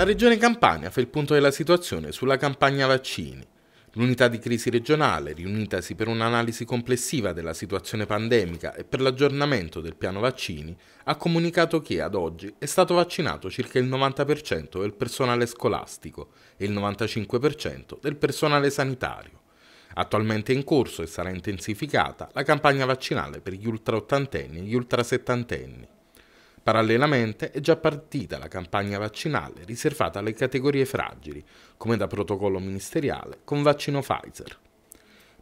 La regione Campania fa il punto della situazione sulla campagna vaccini. L'unità di crisi regionale, riunitasi per un'analisi complessiva della situazione pandemica e per l'aggiornamento del piano vaccini, ha comunicato che ad oggi è stato vaccinato circa il 90% del personale scolastico e il 95% del personale sanitario. Attualmente è in corso e sarà intensificata la campagna vaccinale per gli ultraottantenni e gli ultrasettantenni. Parallelamente è già partita la campagna vaccinale riservata alle categorie fragili, come da protocollo ministeriale, con vaccino Pfizer.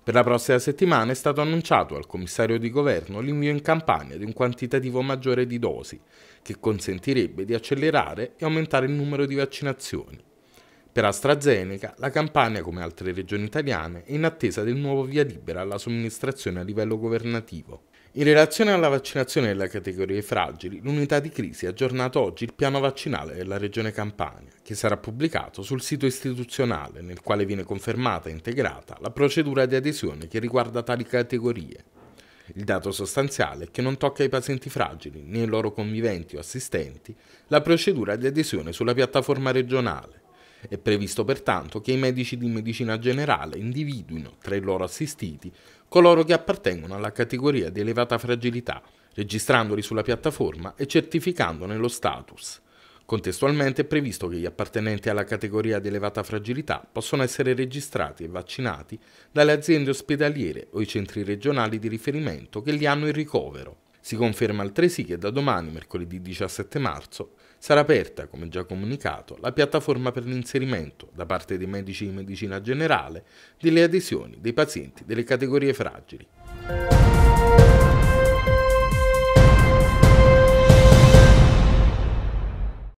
Per la prossima settimana è stato annunciato al commissario di governo l'invio in campagna di un quantitativo maggiore di dosi, che consentirebbe di accelerare e aumentare il numero di vaccinazioni. Per AstraZeneca, la Campania, come altre regioni italiane, è in attesa del nuovo via libera alla somministrazione a livello governativo. In relazione alla vaccinazione delle categorie fragili, l'unità di crisi ha aggiornato oggi il piano vaccinale della Regione Campania, che sarà pubblicato sul sito istituzionale, nel quale viene confermata e integrata la procedura di adesione che riguarda tali categorie. Il dato sostanziale è che non tocca ai pazienti fragili, né ai loro conviventi o assistenti, la procedura di adesione sulla piattaforma regionale. È previsto pertanto che i medici di medicina generale individuino tra i loro assistiti coloro che appartengono alla categoria di elevata fragilità, registrandoli sulla piattaforma e certificandone lo status. Contestualmente è previsto che gli appartenenti alla categoria di elevata fragilità possono essere registrati e vaccinati dalle aziende ospedaliere o i centri regionali di riferimento che li hanno in ricovero. Si conferma altresì che da domani, mercoledì 17 marzo, sarà aperta, come già comunicato, la piattaforma per l'inserimento, da parte dei medici di medicina generale, delle adesioni dei pazienti delle categorie fragili.